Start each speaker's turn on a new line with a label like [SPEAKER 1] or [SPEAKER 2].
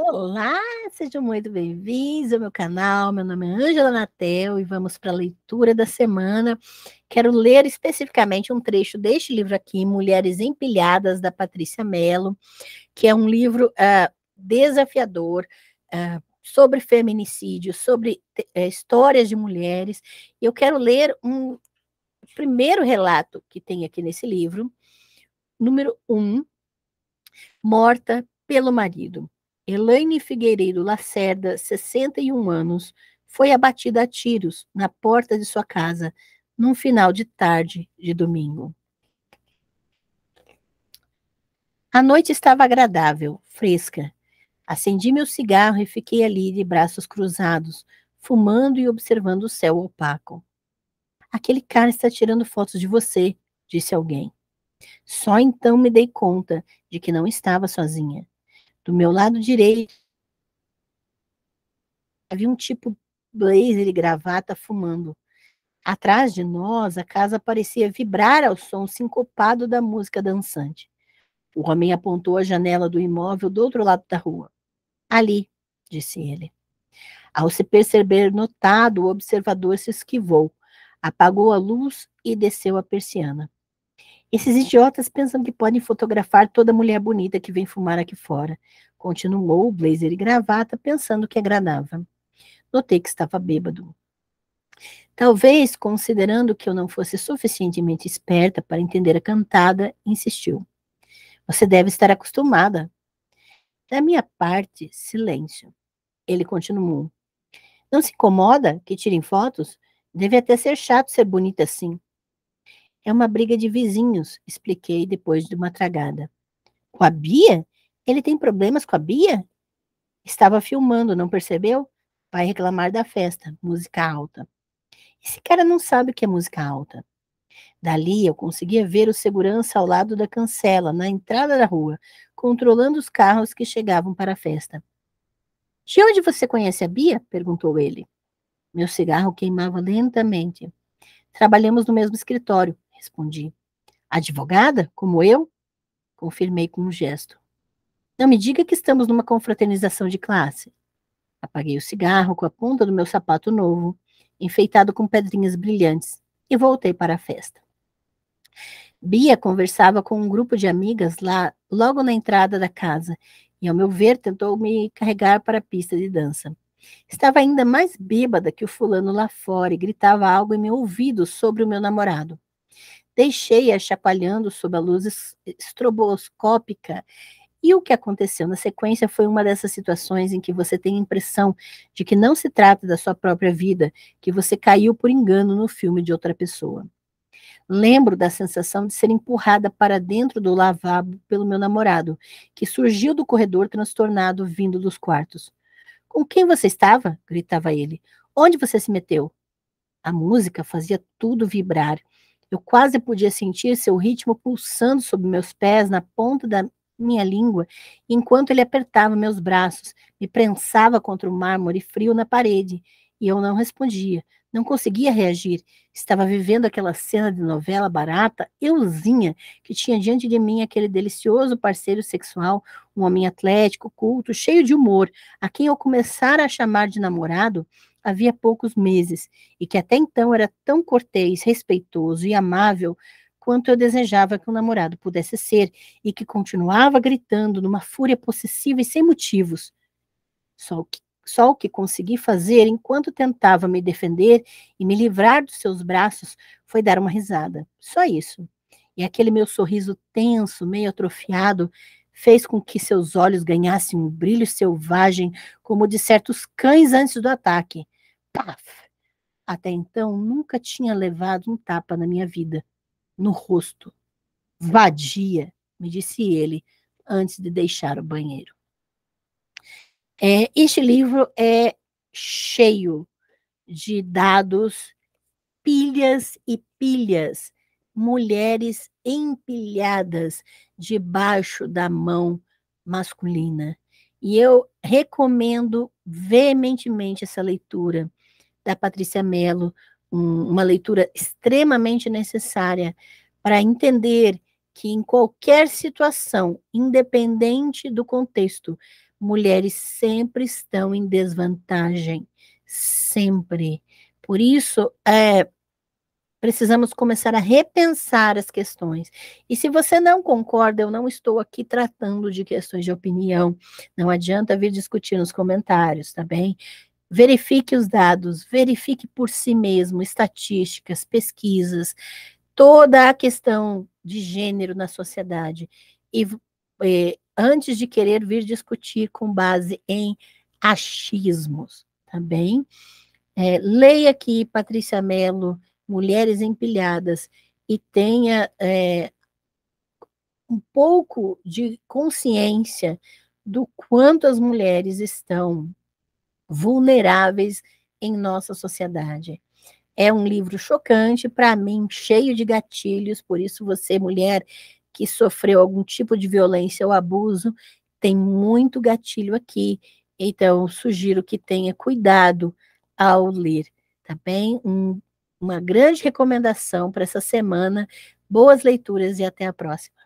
[SPEAKER 1] Olá, sejam muito bem-vindos ao meu canal. Meu nome é Ângela Natel e vamos para a leitura da semana. Quero ler especificamente um trecho deste livro aqui, Mulheres Empilhadas, da Patrícia Mello, que é um livro uh, desafiador uh, sobre feminicídio, sobre uh, histórias de mulheres. E eu quero ler um primeiro relato que tem aqui nesse livro, número um, Morta pelo Marido. Elaine Figueiredo Lacerda, 61 anos, foi abatida a tiros na porta de sua casa num final de tarde de domingo. A noite estava agradável, fresca. Acendi meu cigarro e fiquei ali de braços cruzados, fumando e observando o céu opaco. Aquele cara está tirando fotos de você, disse alguém. Só então me dei conta de que não estava sozinha do meu lado direito, havia um tipo blazer e gravata fumando. Atrás de nós, a casa parecia vibrar ao som sincopado da música dançante. O homem apontou a janela do imóvel do outro lado da rua. Ali, disse ele. Ao se perceber notado, o observador se esquivou, apagou a luz e desceu a persiana. Esses idiotas pensam que podem fotografar toda mulher bonita que vem fumar aqui fora. Continuou o blazer e gravata, pensando que agradava. Notei que estava bêbado. Talvez, considerando que eu não fosse suficientemente esperta para entender a cantada, insistiu. Você deve estar acostumada. Da minha parte, silêncio. Ele continuou. Não se incomoda que tirem fotos? Deve até ser chato ser bonita assim. É uma briga de vizinhos, expliquei depois de uma tragada. Com a Bia? Ele tem problemas com a Bia? Estava filmando, não percebeu? Vai reclamar da festa, música alta. Esse cara não sabe o que é música alta. Dali eu conseguia ver o segurança ao lado da cancela, na entrada da rua, controlando os carros que chegavam para a festa. De onde você conhece a Bia? perguntou ele. Meu cigarro queimava lentamente. Trabalhamos no mesmo escritório. Respondi. Advogada, como eu? Confirmei com um gesto. Não me diga que estamos numa confraternização de classe. Apaguei o cigarro com a ponta do meu sapato novo, enfeitado com pedrinhas brilhantes, e voltei para a festa. Bia conversava com um grupo de amigas lá, logo na entrada da casa, e ao meu ver tentou me carregar para a pista de dança. Estava ainda mais bêbada que o fulano lá fora e gritava algo em meu ouvido sobre o meu namorado deixei-a chacoalhando sob a luz estroboscópica. E o que aconteceu na sequência foi uma dessas situações em que você tem a impressão de que não se trata da sua própria vida, que você caiu por engano no filme de outra pessoa. Lembro da sensação de ser empurrada para dentro do lavabo pelo meu namorado, que surgiu do corredor transtornado vindo dos quartos. Com quem você estava? gritava ele. Onde você se meteu? A música fazia tudo vibrar eu quase podia sentir seu ritmo pulsando sob meus pés na ponta da minha língua, enquanto ele apertava meus braços, me prensava contra o mármore frio na parede, e eu não respondia, não conseguia reagir. Estava vivendo aquela cena de novela barata, euzinha, que tinha diante de mim aquele delicioso parceiro sexual, um homem atlético, culto, cheio de humor, a quem eu começara a chamar de namorado, havia poucos meses e que até então era tão cortês, respeitoso e amável quanto eu desejava que um namorado pudesse ser e que continuava gritando numa fúria possessiva e sem motivos. Só o que, só o que consegui fazer enquanto tentava me defender e me livrar dos seus braços foi dar uma risada. Só isso. E aquele meu sorriso tenso, meio atrofiado, fez com que seus olhos ganhassem um brilho selvagem, como de certos cães antes do ataque paf! Até então, nunca tinha levado um tapa na minha vida, no rosto. Vadia, me disse ele, antes de deixar o banheiro. É, este livro é cheio de dados, pilhas e pilhas, mulheres empilhadas debaixo da mão masculina. E eu recomendo veementemente essa leitura da Patrícia Mello, um, uma leitura extremamente necessária para entender que em qualquer situação, independente do contexto, mulheres sempre estão em desvantagem, sempre. Por isso, é, precisamos começar a repensar as questões. E se você não concorda, eu não estou aqui tratando de questões de opinião. Não adianta vir discutir nos comentários, tá bem? Verifique os dados, verifique por si mesmo estatísticas, pesquisas, toda a questão de gênero na sociedade. E eh, antes de querer vir discutir com base em achismos, tá bem? É, leia aqui, Patrícia Mello, Mulheres Empilhadas, e tenha é, um pouco de consciência do quanto as mulheres estão vulneráveis em nossa sociedade. É um livro chocante, para mim, cheio de gatilhos, por isso você, mulher que sofreu algum tipo de violência ou abuso, tem muito gatilho aqui. Então, sugiro que tenha cuidado ao ler, tá bem? Um, uma grande recomendação para essa semana. Boas leituras e até a próxima.